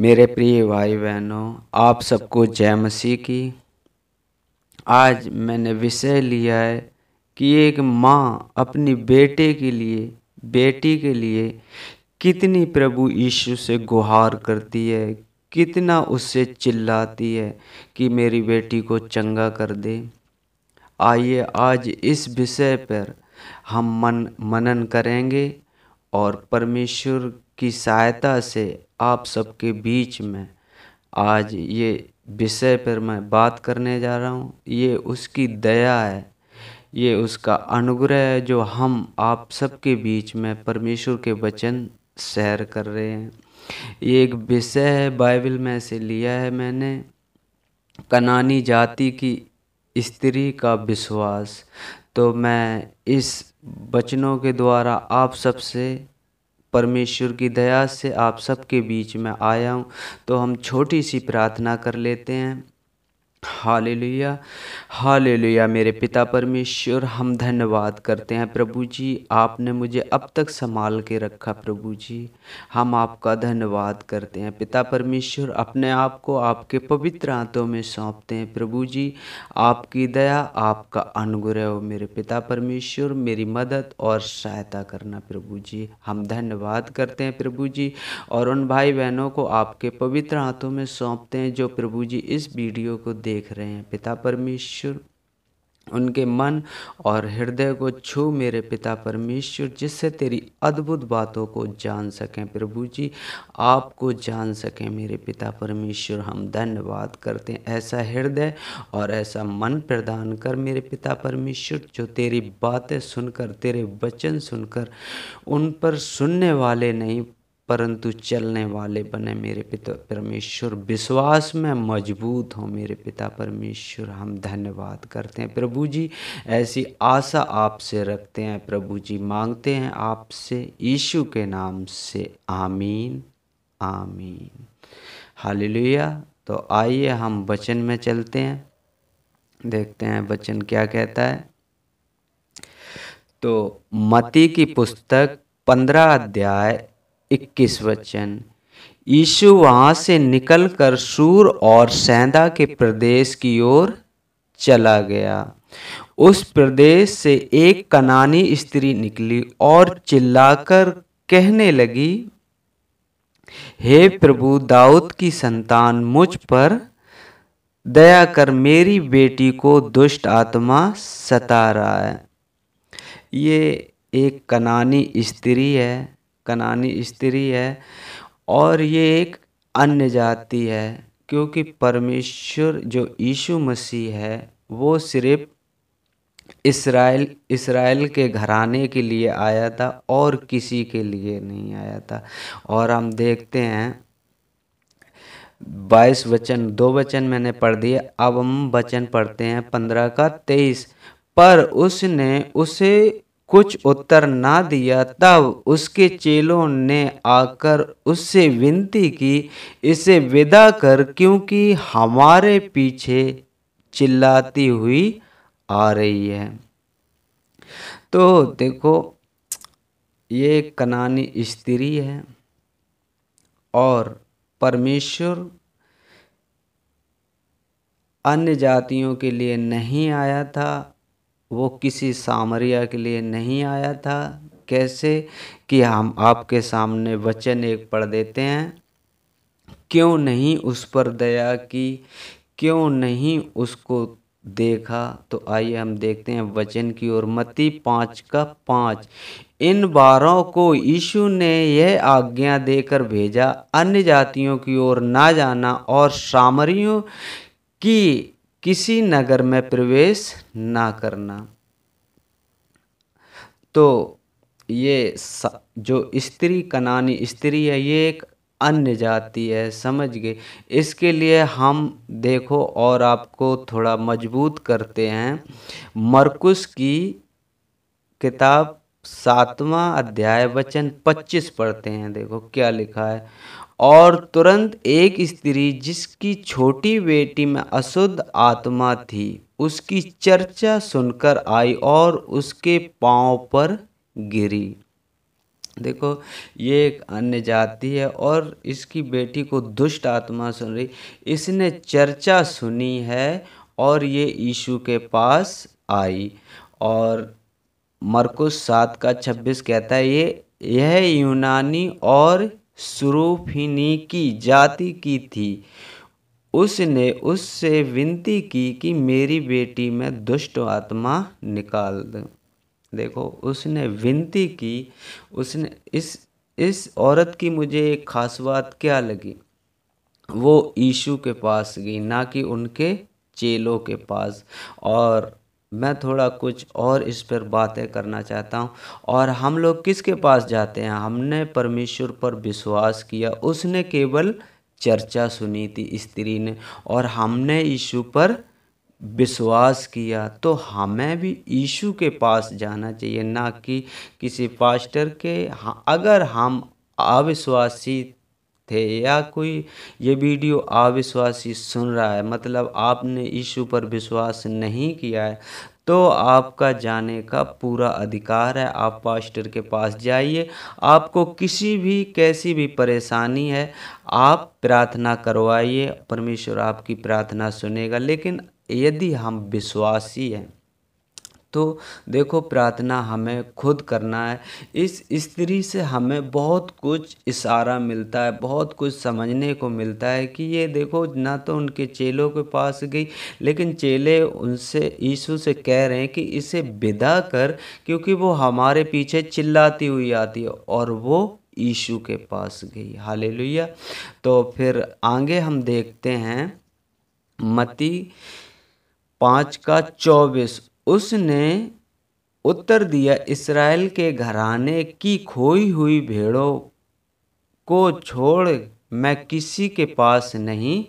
मेरे प्रिय भाई बहनों आप सबको जय मसीह की आज मैंने विषय लिया है कि एक माँ अपनी बेटे के लिए बेटी के लिए कितनी प्रभु यीशु से गुहार करती है कितना उससे चिल्लाती है कि मेरी बेटी को चंगा कर दे आइए आज इस विषय पर हम मन मनन करेंगे और परमेश्वर की सहायता से आप सबके बीच में आज ये विषय पर मैं बात करने जा रहा हूँ ये उसकी दया है ये उसका अनुग्रह है जो हम आप सबके बीच में परमेश्वर के वचन शेयर कर रहे हैं ये एक विषय है बाइबल में से लिया है मैंने कनानी जाति की स्त्री का विश्वास तो मैं इस वचनों के द्वारा आप सबसे परमेश्वर की दया से आप सबके बीच में आया हूँ तो हम छोटी सी प्रार्थना कर लेते हैं हालेलुया हालेलुया मेरे पिता परमेश्वर हम धन्यवाद करते हैं प्रभु जी आपने मुझे अब तक संभाल के रखा प्रभु जी हम आपका धन्यवाद करते हैं पिता परमेश्वर अपने आप को आपके पवित्र हाथों में सौंपते हैं प्रभु जी आपकी दया आपका अनुग्रह हो मेरे पिता परमेश्वर मेरी मदद और सहायता करना प्रभु जी हम धन्यवाद करते हैं प्रभु जी और उन भाई बहनों को आपके पवित्र हाथों में सौंपते हैं जो प्रभु जी इस वीडियो को देख देख रहे हैं पिता परमेश्वर उनके मन और हृदय को छू मेरे पिता परमेश्वर जिससे तेरी अद्भुत बातों को जान सकें प्रभु जी आपको जान सकें मेरे पिता परमेश्वर हम धन्यवाद करते हैं ऐसा हृदय और ऐसा मन प्रदान कर मेरे पिता परमेश्वर जो तेरी बातें सुनकर तेरे वचन सुनकर उन पर सुनने वाले नहीं परंतु चलने वाले बने मेरे पिता परमेश्वर विश्वास में मजबूत हो मेरे पिता परमेश्वर हम धन्यवाद करते हैं प्रभु जी ऐसी आशा आपसे रखते हैं प्रभु जी मांगते हैं आपसे यीशु के नाम से आमीन आमीन हालेलुया तो आइए हम वचन में चलते हैं देखते हैं वचन क्या कहता है तो मती की पुस्तक पंद्रह अध्याय इक्कीस वचन यीशु वहाँ से निकलकर सूर और सैंदा के प्रदेश की ओर चला गया उस प्रदेश से एक कनानी स्त्री निकली और चिल्लाकर कहने लगी हे प्रभु दाऊद की संतान मुझ पर दया कर मेरी बेटी को दुष्ट आत्मा सता रहा है ये एक कनानी स्त्री है कनानी स्त्री है और ये एक अन्य जाति है क्योंकि परमेश्वर जो यीशु मसीह है वो सिर्फ इसराइल इसराइल के घराने के लिए आया था और किसी के लिए नहीं आया था और हम देखते हैं बाईस वचन दो वचन मैंने पढ़ दिए अब हम वचन पढ़ते हैं पंद्रह का तेईस पर उसने उसे कुछ उत्तर ना दिया तब उसके चेलों ने आकर उससे विनती की इसे विदा कर क्योंकि हमारे पीछे चिल्लाती हुई आ रही है तो देखो ये कनानी स्त्री है और परमेश्वर अन्य जातियों के लिए नहीं आया था वो किसी सामरिया के लिए नहीं आया था कैसे कि हम आपके सामने वचन एक पढ़ देते हैं क्यों नहीं उस पर दया की क्यों नहीं उसको देखा तो आइए हम देखते हैं वचन की ओर मती पाँच का पाँच इन बारों को यीशु ने यह आज्ञा देकर भेजा अन्य जातियों की ओर ना जाना और सामरियों की किसी नगर में प्रवेश ना करना तो ये जो स्त्री कनानी स्त्री है ये एक अन्य जाति है समझ गए इसके लिए हम देखो और आपको थोड़ा मजबूत करते हैं मरकुस की किताब सातवां अध्याय वचन पच्चीस पढ़ते हैं देखो क्या लिखा है और तुरंत एक स्त्री जिसकी छोटी बेटी में अशुद्ध आत्मा थी उसकी चर्चा सुनकर आई और उसके पांव पर गिरी देखो ये एक अन्य जाति है और इसकी बेटी को दुष्ट आत्मा सुन रही इसने चर्चा सुनी है और ये यीशु के पास आई और मरकुस सात का छब्बीस कहता है ये यह यूनानी और की जाति की थी उसने उससे विनती की कि मेरी बेटी में दुष्ट आत्मा निकाल दे देखो उसने विनती की उसने इस इस औरत की मुझे एक खास बात क्या लगी वो ईशु के पास गई ना कि उनके चेलों के पास और मैं थोड़ा कुछ और इस पर बातें करना चाहता हूँ और हम लोग किसके पास जाते हैं हमने परमेश्वर पर विश्वास किया उसने केवल चर्चा सुनी थी स्त्री ने और हमने यीशु पर विश्वास किया तो हमें भी यीशु के पास जाना चाहिए ना कि किसी पास्टर के हाँ, अगर हम अविश्वासी थे या कोई ये वीडियो अविश्वासी सुन रहा है मतलब आपने यीशु पर विश्वास नहीं किया है तो आपका जाने का पूरा अधिकार है आप पास्टर के पास जाइए आपको किसी भी कैसी भी परेशानी है आप प्रार्थना करवाइए परमेश्वर आपकी प्रार्थना सुनेगा लेकिन यदि हम विश्वासी हैं तो देखो प्रार्थना हमें खुद करना है इस स्त्री से हमें बहुत कुछ इशारा मिलता है बहुत कुछ समझने को मिलता है कि ये देखो ना तो उनके चेलों के पास गई लेकिन चेले उनसे यीशु से कह रहे हैं कि इसे विदा कर क्योंकि वो हमारे पीछे चिल्लाती हुई आती है और वो यीशु के पास गई हाले तो फिर आगे हम देखते हैं मती पाँच का चौबीस उसने उत्तर दिया इसराइल के घराने की खोई हुई भेड़ों को छोड़ मैं किसी के पास नहीं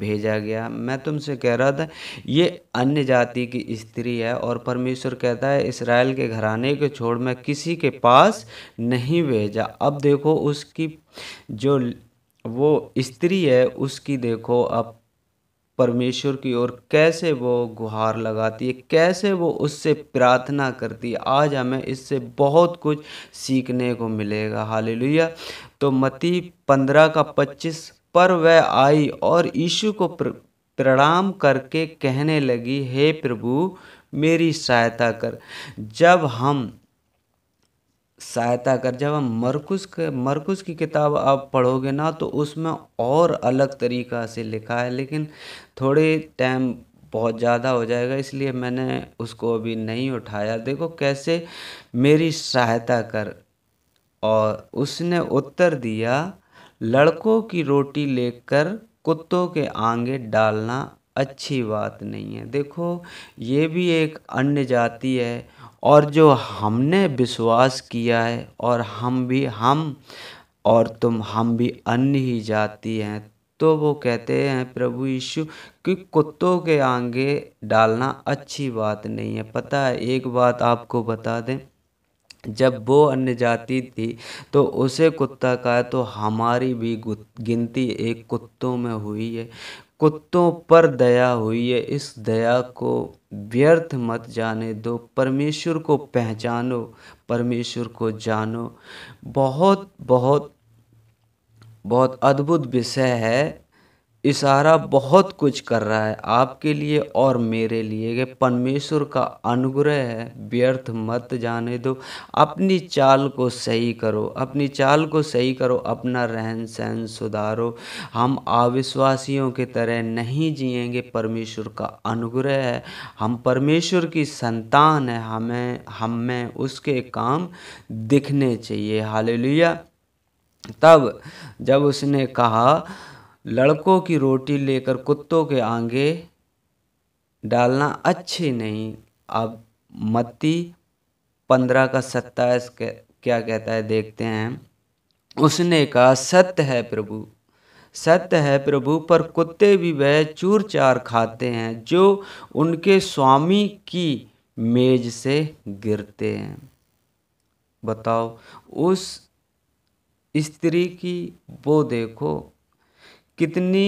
भेजा गया मैं तुमसे कह रहा था ये अन्य जाति की स्त्री है और परमेश्वर कहता है इसराइल के घराने को छोड़ मैं किसी के पास नहीं भेजा अब देखो उसकी जो वो स्त्री है उसकी देखो अब परमेश्वर की ओर कैसे वो गुहार लगाती है कैसे वो उससे प्रार्थना करती है आज हमें इससे बहुत कुछ सीखने को मिलेगा हाल तो मती पंद्रह का पच्चीस पर वह आई और यीशु को प्रणाम करके कहने लगी हे प्रभु मेरी सहायता कर जब हम सहायता कर जब हम मरकुस मरकुस की किताब आप पढ़ोगे ना तो उसमें और अलग तरीक़ा से लिखा है लेकिन थोड़े टाइम बहुत ज़्यादा हो जाएगा इसलिए मैंने उसको अभी नहीं उठाया देखो कैसे मेरी सहायता कर और उसने उत्तर दिया लड़कों की रोटी लेकर कुत्तों के आगे डालना अच्छी बात नहीं है देखो ये भी एक अन्य जाति है और जो हमने विश्वास किया है और हम भी हम और तुम हम भी अन्य ही जाति हैं तो वो कहते हैं प्रभु यीशु कि कुत्तों के आगे डालना अच्छी बात नहीं है पता है एक बात आपको बता दें जब वो अन्य जाति थी तो उसे कुत्ता का तो हमारी भी गिनती एक कुत्तों में हुई है कुत्तों पर दया हुई है इस दया को व्यर्थ मत जाने दो परमेश्वर को पहचानो परमेश्वर को जानो बहुत बहुत बहुत अद्भुत विषय है इशारा बहुत कुछ कर रहा है आपके लिए और मेरे लिए कि परमेश्वर का अनुग्रह है व्यर्थ मत जाने दो अपनी चाल को सही करो अपनी चाल को सही करो अपना रहन सहन सुधारो हम अविश्वासियों के तरह नहीं जिएंगे परमेश्वर का अनुग्रह है हम परमेश्वर की संतान है हमें हम में उसके काम दिखने चाहिए हालेलुया तब जब उसने कहा लड़कों की रोटी लेकर कुत्तों के आगे डालना अच्छी नहीं अब मत्ती पंद्रह का सत्ताईस क्या कहता है देखते हैं उसने कहा सत्य है प्रभु सत्य है प्रभु पर कुत्ते भी वह चूर चार खाते हैं जो उनके स्वामी की मेज से गिरते हैं बताओ उस स्त्री की वो देखो कितनी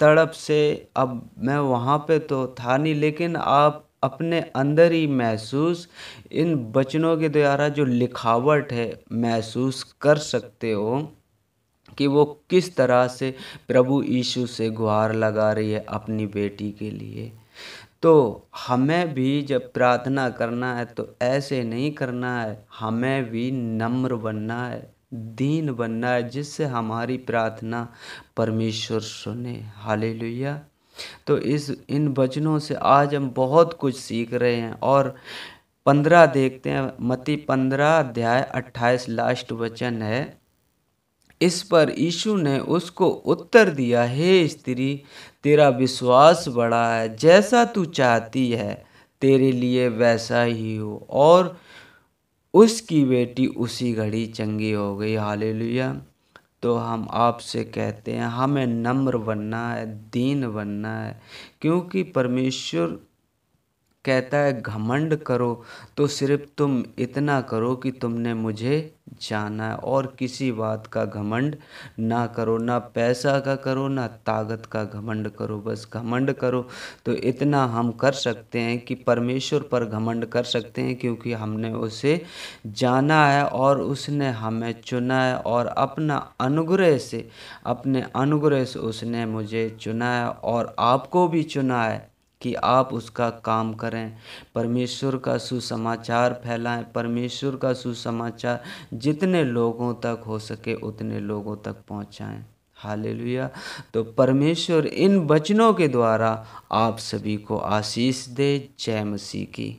तड़प से अब मैं वहाँ पे तो था नहीं लेकिन आप अपने अंदर ही महसूस इन बचनों के द्वारा जो लिखावट है महसूस कर सकते हो कि वो किस तरह से प्रभु यीशु से गुहार लगा रही है अपनी बेटी के लिए तो हमें भी जब प्रार्थना करना है तो ऐसे नहीं करना है हमें भी नम्र बनना है दीन बनना है जिससे हमारी प्रार्थना परमेश्वर सुने हाले तो इस इन वचनों से आज हम बहुत कुछ सीख रहे हैं और पंद्रह देखते हैं मती पंद्रह अध्याय अट्ठाईस लास्ट वचन है इस पर यीशु ने उसको उत्तर दिया हे स्त्री तेरा विश्वास बड़ा है जैसा तू चाहती है तेरे लिए वैसा ही हो और उसकी बेटी उसी घड़ी चंगी हो गई हालेलुया तो हम आपसे कहते हैं हमें नम्र बनना है दीन बनना है क्योंकि परमेश्वर कहता है घमंड करो तो सिर्फ तुम इतना करो कि तुमने मुझे जाना है और किसी बात का घमंड ना करो ना पैसा का करो ना ताकत का घमंड करो बस घमंड करो तो इतना हम कर सकते हैं कि परमेश्वर पर घमंड कर सकते हैं क्योंकि हमने उसे जाना है और उसने हमें चुना है और अपना अनुग्रह से अपने अनुग्रह से उसने मुझे चुना है और आपको भी चुना है कि आप उसका काम करें परमेश्वर का सुसमाचार फैलाएं परमेश्वर का सुसमाचार जितने लोगों तक हो सके उतने लोगों तक पहुंचाएं हालेलुया तो परमेश्वर इन वचनों के द्वारा आप सभी को आशीष दे जय मसीह की